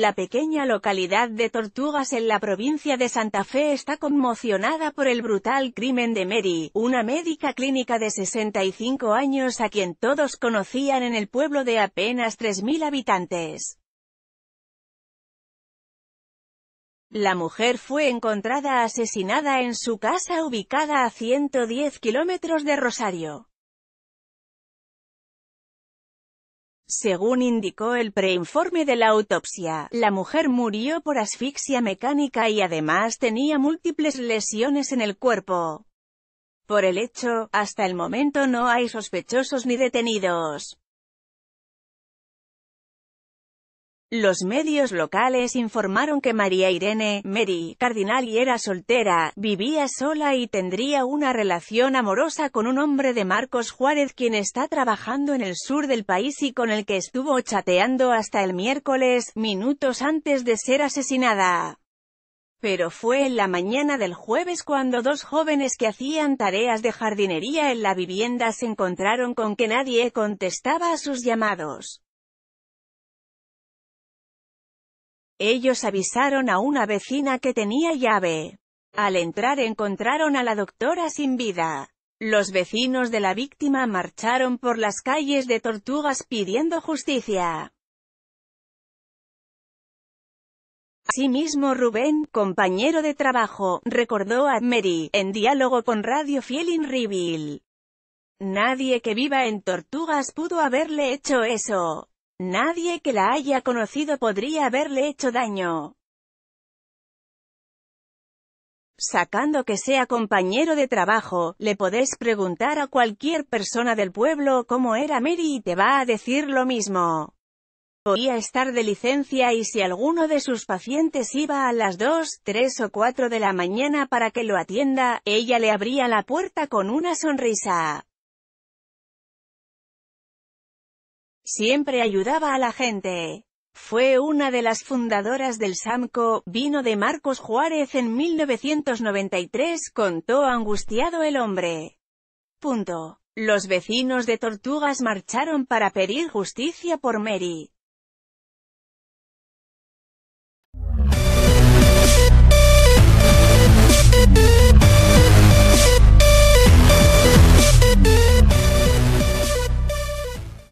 La pequeña localidad de Tortugas en la provincia de Santa Fe está conmocionada por el brutal crimen de Mary, una médica clínica de 65 años a quien todos conocían en el pueblo de apenas 3.000 habitantes. La mujer fue encontrada asesinada en su casa ubicada a 110 kilómetros de Rosario. Según indicó el preinforme de la autopsia, la mujer murió por asfixia mecánica y además tenía múltiples lesiones en el cuerpo. Por el hecho, hasta el momento no hay sospechosos ni detenidos. Los medios locales informaron que María Irene, Mary, cardinal y era soltera, vivía sola y tendría una relación amorosa con un hombre de Marcos Juárez quien está trabajando en el sur del país y con el que estuvo chateando hasta el miércoles, minutos antes de ser asesinada. Pero fue en la mañana del jueves cuando dos jóvenes que hacían tareas de jardinería en la vivienda se encontraron con que nadie contestaba a sus llamados. Ellos avisaron a una vecina que tenía llave. Al entrar encontraron a la doctora sin vida. Los vecinos de la víctima marcharon por las calles de Tortugas pidiendo justicia. Asimismo Rubén, compañero de trabajo, recordó a Mary, en diálogo con Radio Fielin Reveal. Nadie que viva en Tortugas pudo haberle hecho eso. Nadie que la haya conocido podría haberle hecho daño. Sacando que sea compañero de trabajo, le podés preguntar a cualquier persona del pueblo cómo era Mary y te va a decir lo mismo. Podía estar de licencia y si alguno de sus pacientes iba a las 2, 3 o 4 de la mañana para que lo atienda, ella le abría la puerta con una sonrisa. Siempre ayudaba a la gente. Fue una de las fundadoras del SAMCO, vino de Marcos Juárez en 1993, contó angustiado el hombre. Punto. Los vecinos de Tortugas marcharon para pedir justicia por Mary.